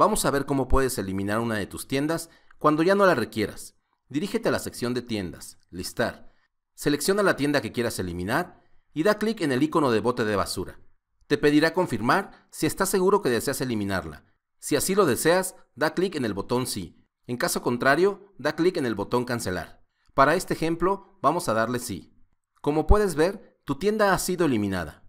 Vamos a ver cómo puedes eliminar una de tus tiendas cuando ya no la requieras. Dirígete a la sección de tiendas, listar. Selecciona la tienda que quieras eliminar y da clic en el icono de bote de basura. Te pedirá confirmar si estás seguro que deseas eliminarla. Si así lo deseas, da clic en el botón sí. En caso contrario, da clic en el botón cancelar. Para este ejemplo, vamos a darle sí. Como puedes ver, tu tienda ha sido eliminada.